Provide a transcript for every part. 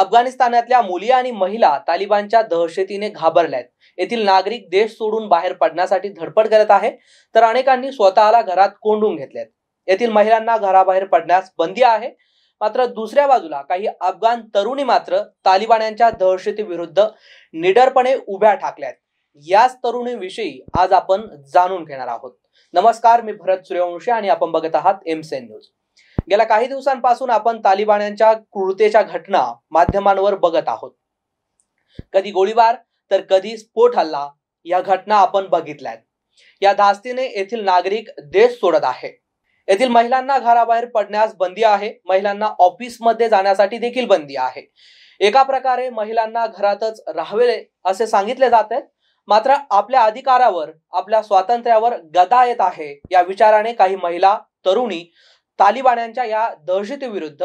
अफगाणिस्तानातल्या मुली आणि महिला तालिबानच्या दहशतीने घाबरल्यात येथील नागरिक देश सोडून बाहेर पडण्यासाठी धडपड करत आहे तर अनेकांनी स्वतःला घरात कोंडून घेतल्यात येथील महिलांना घराबाहेर पडण्यास बंदी आहे मात्र दुसऱ्या बाजूला काही अफगाण तरुणी मात्र तालिबान यांच्या दहशतीविरुद्ध निडरपणे उभ्या ठाकल्यात याच तरुणीविषयी आज आपण जाणून घेणार आहोत नमस्कार मी भरत सूर्यवंशी आणि आपण बघत आहात एमसेन न्यूज गेल्या काही दिवसांपासून आपण तालिबान्यांच्या क्रूरतेच्या घटना माध्यमांवर बघत आहोत कधी गोळीबार तर कधी स्फोट हल्ला या घटना आपण बघितल्या या धास्तीने येथील नागरिक देश सोडत आहे येथील महिलांना घराबाहेर पडण्यास बंदी आहे महिलांना ऑफिसमध्ये जाण्यासाठी देखील बंदी आहे एका प्रकारे महिलांना घरातच राहावे असे सांगितले जाते मात्र आपल्या अधिकारावर आपल्या स्वातंत्र्यावर गदा येत आहे या विचाराने काही महिला तरुणी तालिबान्यांच्या या दहशतीविरुद्ध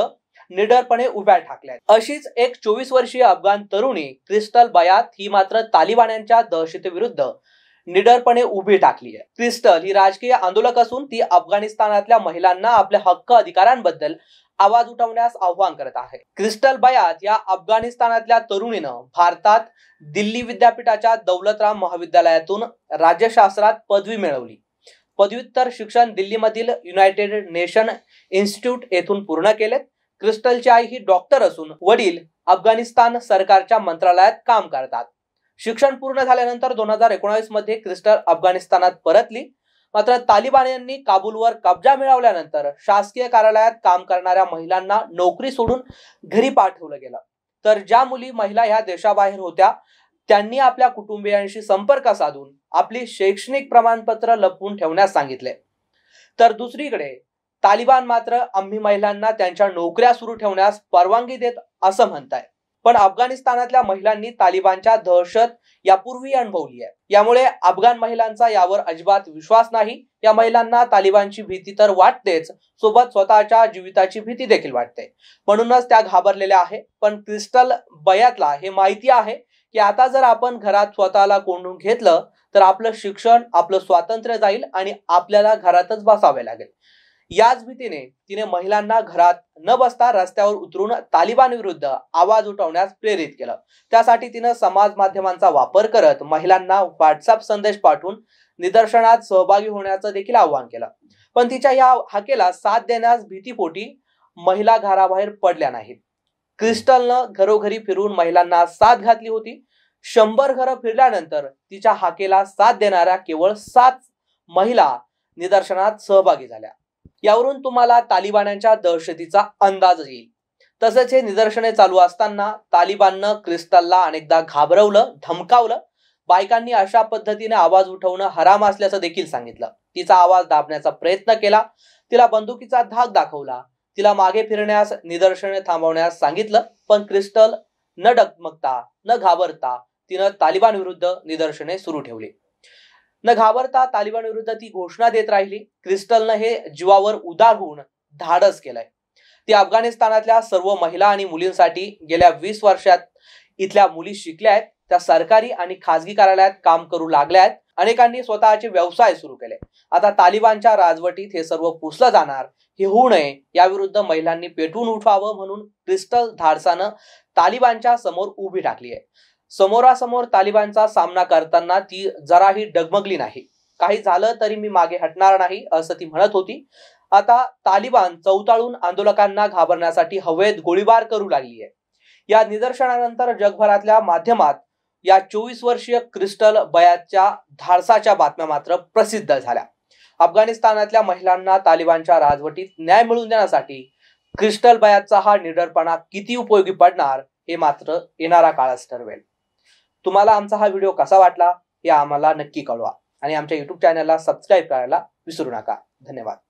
निडरपणे उभ्या ठाकल्या अशीच एक चोवीस वर्षीय अफगाण तरुणी क्रिस्टल बयात ही मात्र तालिबान्यांच्या दहशतीविरुद्ध निडरपणे उभी टाकली आहे क्रिस्टल ही राजकीय आंदोलक असून ती अफगाणिस्तानातल्या महिलांना आपल्या हक्क अधिकारांबद्दल आवाज उठवण्यास आव्हान करत आहे क्रिस्टल बयात या अफगाणिस्तानातल्या तरुणीनं भारतात दिल्ली विद्यापीठाच्या दौलतराम महाविद्यालयातून राज्यशास्त्रात पदवी मिळवली पदव्युत्तर शिक्षण दिल्ली मधील युनायटेड नेशन इन्स्टिट्यूट येथून पूर्ण केले क्रिस्टलची आई ही डॉक्टर असून वडील अफगाणिस्तान सरकारच्या मंत्रालयात काम करतात शिक्षण पूर्ण झाल्यानंतर दोन हजार एकोणावीस मध्ये क्रिस्टल अफगाणिस्तानात परतली मात्र तालिबान यांनी काबूलवर कब्जा मिळवल्यानंतर शासकीय कार्यालयात काम करणाऱ्या महिलांना नोकरी सोडून घरी पाठवलं गेलं तर ज्या मुली महिला ह्या देशाबाहेर होत्या त्यांनी आपल्या कुटुंबियांशी संपर्क साधून आपली शैक्षणिक प्रमाणपत्र लपवून ठेवण्यास सांगितले तर दुसरीकडे तालिबान मात्र आम्ही महिलांना त्यांच्या नोकऱ्या सुरू ठेवण्यास परवानगी देत असं म्हणताय पण अफगाणिस्तानातल्या महिलांनी तालिबानच्या दहशत यापूर्वी अनुभवली आहे यामुळे अफगाण महिलांचा यावर अजिबात विश्वास नाही या महिलांना तालिबानची भीती तर वाटतेच सोबत स्वतःच्या जीविताची भीती देखील वाटते म्हणूनच त्या घाबरलेल्या आहे पण क्रिस्टल बयातला हे माहिती आहे की आता जर आपण घरात स्वतःला कोंडून घेतलं तर आपलं शिक्षण आपलं स्वातंत्र्य जाईल आणि आपल्याला घरातच बसावे लागेल याच भीतीने तिने महिलांना घरात न बसता रस्त्यावर उतरून तालिबान विरुद्ध आवाज उठवण्यास प्रेरित केलं त्यासाठी तिनं समाज माध्यमांचा वापर करत महिलांना व्हॉट्सअप संदेश पाठवून निदर्शनात सहभागी होण्याचं देखील आवाहन केलं पण तिच्या या हाकेला साथ देण्यास भीतीपोटी महिला घराबाहेर पडल्या नाहीत क्रिस्टलनं घरोघरी फिरून महिलांना साथ घातली होती शंभर घरं फिरल्यानंतर तिच्या हाकेला साथ देणाऱ्या केवळ सात महिला निदर्शनात सहभागी झाल्या यावरून तुम्हाला तालिबान्यांच्या दहशतीचा अंदाज येईल तसेच हे निदर्शने चालू असताना तालिबाननं क्रिस्टलला अनेकदा घाबरवलं धमकावलं बायकांनी अशा पद्धतीने आवाज उठवणं हराम असल्याचं देखील सांगितलं तिचा आवाज दाबण्याचा प्रयत्न केला तिला बंदुकीचा धाक दाखवला तिला मागे फिरण्यास निदर्शने थांबवण्यास सांगितलं पण क्रिस्टल न डगमगता न घाबरता तिनं तालिबान विरुद्ध निदर्शने सुरू ठेवली न घाबरता तालिबान विरुद्ध ती घोषणा देत राहिली क्रिस्टलनं हे जीवावर उदार होऊन धाडस केलंय ती अफगाणिस्तानातल्या सर्व महिला आणि मुलींसाठी गेल्या वीस वर्षात इथल्या मुली शिकल्या आहेत त्या सरकारी आणि खासगी कार्यालयात काम करू लागल्या आहेत अनेकांनी स्वतःचे व्यवसाय सुरू केले आता तालिबानच्या राजवटीत हे सर्व पुसलं जाणार हे होऊ नये याविरुद्ध महिलांनी पेटून उठवावं म्हणून क्रिस्टल धाडसानं तालिबानच्या समोर उभी टाकली आहे समोरासमोर तालिबानचा सामना करताना ती जराही डगमगली नाही काही झालं तरी मी मागे हटणार नाही असं ती म्हणत होती आता तालिबान चौताळून आंदोलकांना घाबरण्यासाठी हवेत गोळीबार करू लागली आहे या निदर्शनानंतर जगभरातल्या माध्यमात या चोवीस वर्षीय क्रिस्टल बयातच्या धाडसाच्या बातम्या मात्र प्रसिद्ध झाल्या अफगाणिस्तानातल्या महिलांना तालिबानच्या राजवटीत न्याय मिळवून देण्यासाठी क्रिस्टल बयातचा हा निडरपणा किती उपयोगी पडणार हे मात्र येणारा काळच ठरवेल तुम्हाला आमचा हा व्हिडिओ कसा वाटला हे आम्हाला नक्की कळवा आणि आमच्या युट्यूब चॅनलला सबस्क्राईब करायला विसरू नका धन्यवाद